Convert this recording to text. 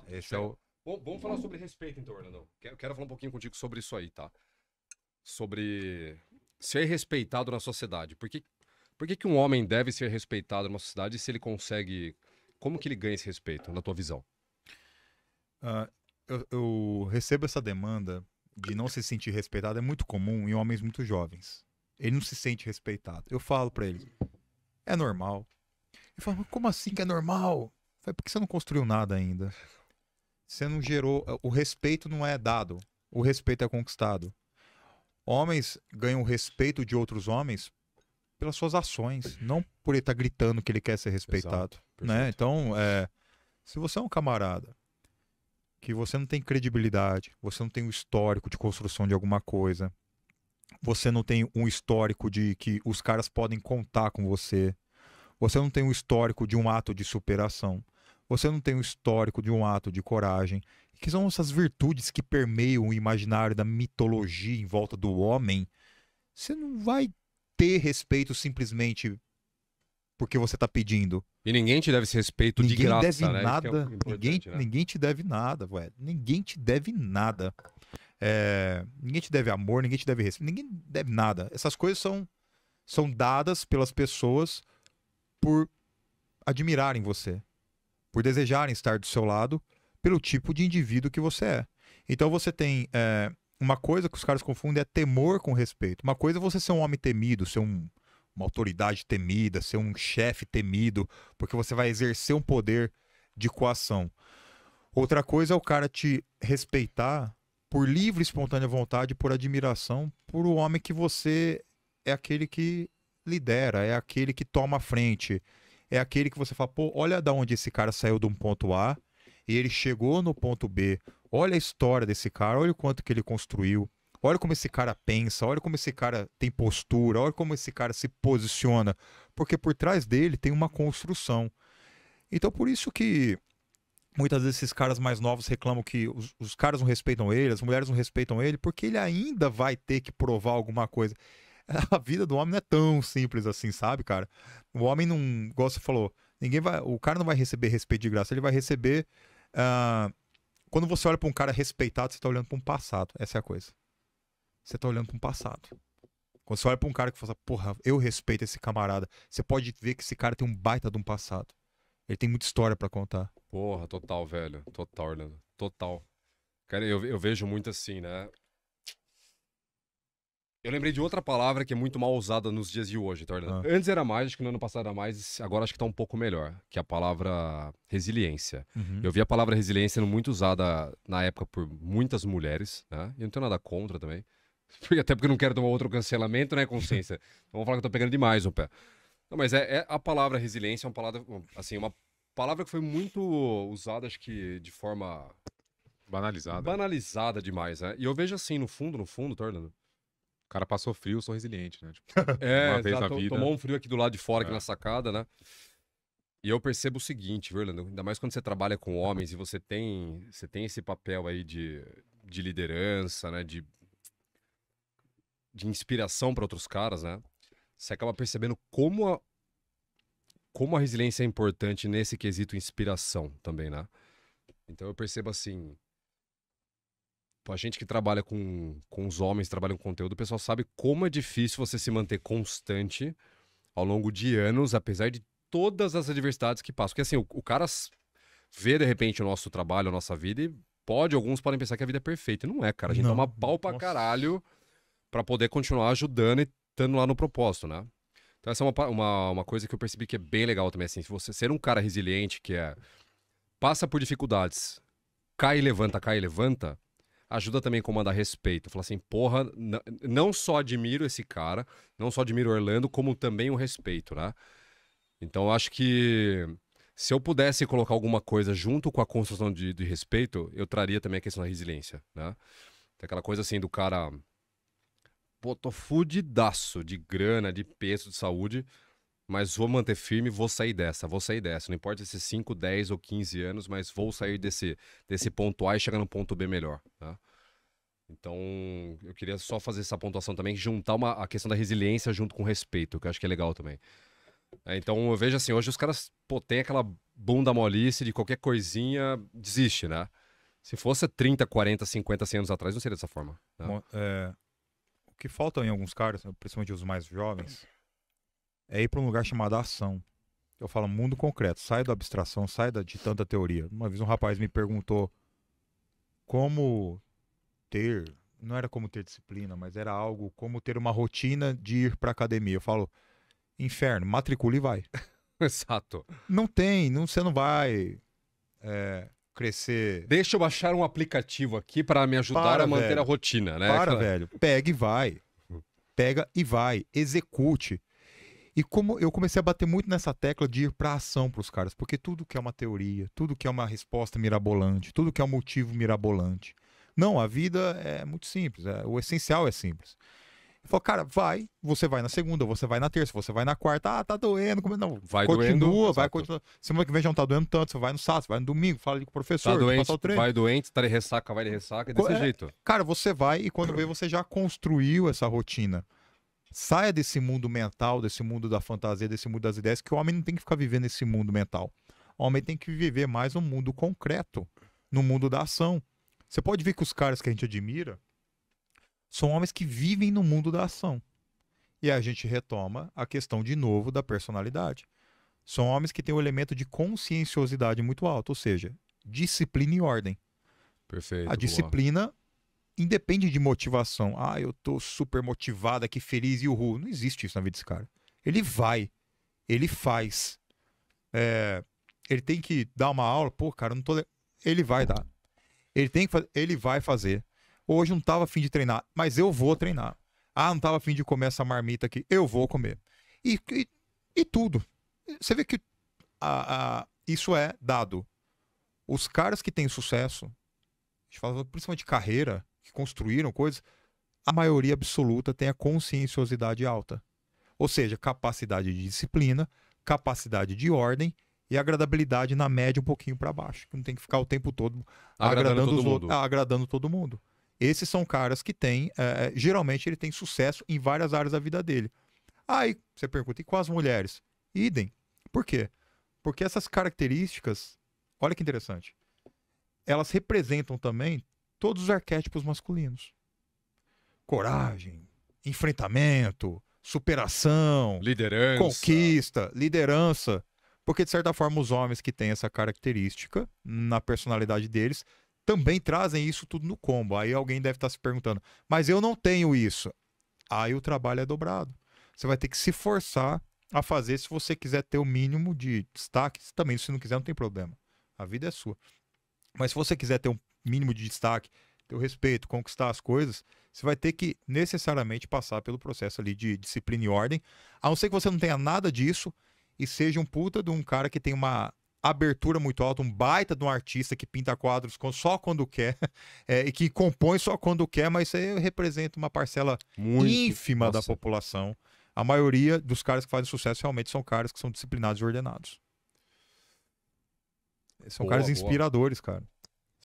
fato. Esse é o... Bom, então, vamos falar sobre respeito, então, Orlando. Quero, quero falar um pouquinho contigo sobre isso aí, tá? Sobre ser respeitado na sociedade. Por que, por que, que um homem deve ser respeitado na sociedade se ele consegue. Como que ele ganha esse respeito, na tua visão? Uh, eu, eu recebo essa demanda de não se sentir respeitado é muito comum em homens muito jovens. Ele não se sente respeitado. Eu falo para ele: é normal. Eu falo, como assim que é normal? porque você não construiu nada ainda você não gerou. Eh, o respeito não é dado, o respeito é conquistado. Homens ganham o respeito de outros homens pelas suas ações, não por ele estar tá gritando que ele quer ser respeitado. Exato, né? Então, é, se você é um camarada que você não tem credibilidade, você não tem um histórico de construção de alguma coisa, você não tem um histórico de que os caras podem contar com você, você não tem um histórico de um ato de superação você não tem o histórico de um ato de coragem, que são essas virtudes que permeiam o imaginário da mitologia em volta do homem, você não vai ter respeito simplesmente porque você está pedindo. E ninguém te deve esse respeito ninguém de graça, deve né? É nada, é ninguém, né? ninguém te deve nada, velho. Ninguém te deve nada. É, ninguém te deve amor, ninguém te deve respeito, ninguém deve nada. Essas coisas são, são dadas pelas pessoas por admirarem você por desejarem estar do seu lado, pelo tipo de indivíduo que você é. Então você tem é, uma coisa que os caras confundem é temor com respeito. Uma coisa é você ser um homem temido, ser um, uma autoridade temida, ser um chefe temido, porque você vai exercer um poder de coação. Outra coisa é o cara te respeitar por livre, e espontânea vontade, por admiração, por o homem que você é aquele que lidera, é aquele que toma a frente, é aquele que você fala, pô, olha da onde esse cara saiu de um ponto A e ele chegou no ponto B. Olha a história desse cara, olha o quanto que ele construiu. Olha como esse cara pensa, olha como esse cara tem postura, olha como esse cara se posiciona, porque por trás dele tem uma construção. Então por isso que muitas vezes esses caras mais novos reclamam que os, os caras não respeitam ele, as mulheres não respeitam ele, porque ele ainda vai ter que provar alguma coisa. a vida do homem não é tão simples assim, sabe, cara? O homem não, igual você falou, ninguém vai, o cara não vai receber respeito de graça, ele vai receber. Uh, quando você olha para um cara respeitado, você tá olhando para um passado. Essa é a coisa. Você tá olhando para um passado. Quando você olha pra um cara que fala, assim, porra, eu respeito esse camarada, você pode ver que esse cara tem um baita de um passado. Ele tem muita história para contar. Porra, total, velho. Total, Orlando. Total. Cara, eu, eu vejo muito assim, né? Eu lembrei de outra palavra que é muito mal usada nos dias de hoje, Torna. Tá ah. Antes era mais, acho que no ano passado era mais, agora acho que tá um pouco melhor, que é a palavra resiliência. Uhum. Eu vi a palavra resiliência sendo muito usada na época por muitas mulheres, né? E eu não tenho nada contra também. até porque não quero tomar outro cancelamento, né, consciência? então vamos falar que eu tô pegando demais o pé. Não, mas é, é, a palavra resiliência é uma palavra, assim, uma palavra que foi muito usada, acho que de forma... Banalizada. Banalizada demais, né? E eu vejo assim, no fundo, no fundo, Tordan o cara passou frio, eu sou resiliente, né? Tipo, é, uma vez na vida. tomou um frio aqui do lado de fora, aqui é. na sacada, né? E eu percebo o seguinte, viu, Ainda mais quando você trabalha com homens e você tem, você tem esse papel aí de, de liderança, né? De, de inspiração para outros caras, né? Você acaba percebendo como a, como a resiliência é importante nesse quesito inspiração também, né? Então eu percebo assim, Tipo, a gente que trabalha com, com os homens, trabalha com conteúdo, o pessoal sabe como é difícil você se manter constante ao longo de anos, apesar de todas as adversidades que passam. Porque assim, o, o cara vê de repente o nosso trabalho, a nossa vida e pode, alguns podem pensar que a vida é perfeita. Não é, cara. A gente Não. toma pau pra nossa. caralho pra poder continuar ajudando e estando lá no propósito, né? Então essa é uma, uma, uma coisa que eu percebi que é bem legal também, assim, se você ser um cara resiliente, que é passa por dificuldades, cai e levanta, cai e levanta, ajuda também a comandar respeito. Falar assim, porra, não só admiro esse cara, não só admiro Orlando, como também o respeito, né? Então eu acho que se eu pudesse colocar alguma coisa junto com a construção de, de respeito, eu traria também a questão da resiliência, né? Tem aquela coisa assim do cara, pô, tô fudidaço de grana, de peso, de saúde, mas vou manter firme, vou sair dessa, vou sair dessa. Não importa se 5, 10 ou 15 anos, mas vou sair uhum. desse, desse ponto A e chegar no ponto B melhor. Tá? Então, eu queria só fazer essa pontuação também, juntar uma, a questão da resiliência junto com respeito, que eu acho que é legal também. É, então, eu vejo assim, hoje os caras pô, aquela bunda molice de qualquer coisinha, desiste, né? Se fosse 30, 40, 50, 100 anos atrás, não seria dessa forma. Né? Bom, é, o que falta em alguns caras, principalmente os mais jovens, é ir para um lugar chamado ação. Eu falo mundo concreto, sai da abstração, sai da, de tanta teoria. Uma vez um rapaz me perguntou como ter, não era como ter disciplina, mas era algo como ter uma rotina de ir para academia. Eu falo, inferno, matricule e vai. Exato. Não tem, não, você não vai é, crescer. Deixa eu baixar um aplicativo aqui para me ajudar para, a manter velho. a rotina, né? Para, velho. Pega e vai. Uhum. Pega e vai. Execute. E como eu comecei a bater muito nessa tecla de ir para ação para os caras, porque tudo que é uma teoria, tudo que é uma resposta mirabolante, tudo que é um motivo mirabolante. Não, a vida é muito simples, é, o essencial é simples. Ele cara, vai, você vai na segunda, você vai na terça, você vai na quarta, ah, tá doendo, como não? Vai continua, doendo, vai continuar. Semana que vem já não tá doendo tanto, você vai no sábado, você vai no domingo, fala com o professor, tá doente, o treino. vai doente, tá de ressaca, vai de ressaca, é desse é, jeito. Cara, você vai e quando vê, você já construiu essa rotina. Saia desse mundo mental, desse mundo da fantasia, desse mundo das ideias, que o homem não tem que ficar vivendo esse mundo mental. O homem tem que viver mais um mundo concreto, no mundo da ação. Você pode ver que os caras que a gente admira são homens que vivem no mundo da ação. E a gente retoma a questão de novo da personalidade. São homens que têm um elemento de conscienciosidade muito alto, ou seja, disciplina e ordem. Perfeito. A disciplina boa independe de motivação. Ah, eu tô super motivado aqui, feliz e uhul. Não existe isso na vida desse cara. Ele vai, ele faz. É, ele tem que dar uma aula, pô, cara, eu não tô. Ele vai dar. Ele tem que fazer, ele vai fazer. Hoje não tava afim de treinar, mas eu vou treinar. Ah, não tava afim de comer essa marmita aqui, eu vou comer. E, e, e tudo. Você vê que a, a, isso é dado. Os caras que têm sucesso, a gente fala principalmente de carreira, que construíram coisas, a maioria absoluta tem a conscienciosidade alta. Ou seja, capacidade de disciplina, capacidade de ordem e agradabilidade na média um pouquinho para baixo. Não tem que ficar o tempo todo agradando, agradando todo, mundo. É, agradando todo mundo. Esses são caras que têm, é, é, geralmente ele tem sucesso em várias áreas da vida dele. Aí você pergunta, e com as mulheres? Idem. Por quê? Porque essas características, olha que interessante, elas representam também todos os arquétipos masculinos: coragem, enfrentamento, superação, liderança, conquista, liderança. Porque, de certa forma, os homens que têm essa característica na personalidade deles também trazem isso tudo no combo. Aí alguém deve estar se perguntando, mas eu não tenho isso. Aí o trabalho é dobrado. Você vai ter que se forçar a fazer se você quiser ter o mínimo de destaque. Também, se não quiser, não tem problema. A vida é sua. Mas se você quiser ter um mínimo de destaque, ter o respeito, conquistar as coisas, você vai ter que necessariamente passar pelo processo ali de disciplina e ordem, a não ser que você não tenha nada disso e seja um puta de um cara que tem uma abertura muito alta, um baita de um artista que pinta quadros só quando quer é, e que compõe só quando quer, mas isso representa uma parcela muito ínfima nossa. da população. A maioria dos caras que fazem sucesso realmente são caras que são disciplinados e ordenados. São boa, caras inspiradores, boa. cara.